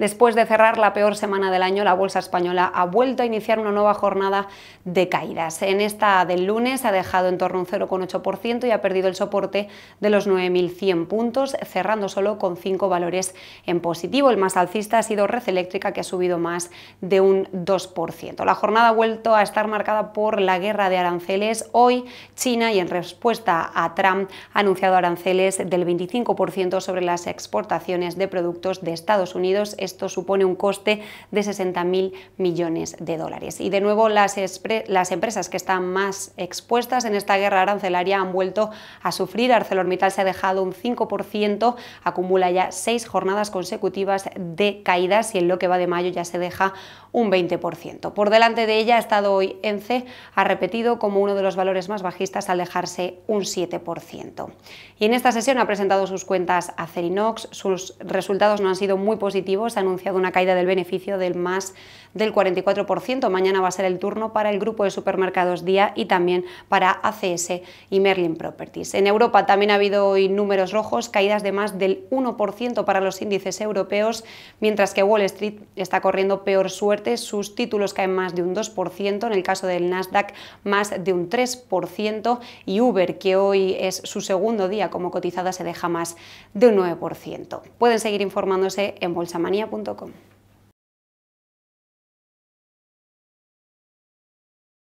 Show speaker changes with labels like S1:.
S1: Después de cerrar la peor semana del año, la bolsa española ha vuelto a iniciar una nueva jornada de caídas. En esta del lunes ha dejado en torno a un 0,8% y ha perdido el soporte de los 9.100 puntos, cerrando solo con 5 valores en positivo. El más alcista ha sido Red Eléctrica, que ha subido más de un 2%. La jornada ha vuelto a estar marcada por la guerra de aranceles. Hoy, China, y en respuesta a Trump, ha anunciado aranceles del 25% sobre las exportaciones de productos de Estados Unidos. Esto supone un coste de 60.000 millones de dólares. Y de nuevo, las, las empresas que están más expuestas en esta guerra arancelaria han vuelto a sufrir. ArcelorMittal se ha dejado un 5%, acumula ya seis jornadas consecutivas de caídas y en lo que va de mayo ya se deja un 20%. Por delante de ella ha estado hoy ENCE, ha repetido como uno de los valores más bajistas al dejarse un 7%. Y en esta sesión ha presentado sus cuentas a CERINOX, sus resultados no han sido muy positivos, anunciado una caída del beneficio del más del 44%. Mañana va a ser el turno para el grupo de supermercados Día y también para ACS y Merlin Properties. En Europa también ha habido hoy números rojos, caídas de más del 1% para los índices europeos, mientras que Wall Street está corriendo peor suerte. Sus títulos caen más de un 2%, en el caso del Nasdaq más de un 3% y Uber, que hoy es su segundo día como cotizada, se deja más de un 9%. Pueden seguir informándose en Bolsa Manía punto com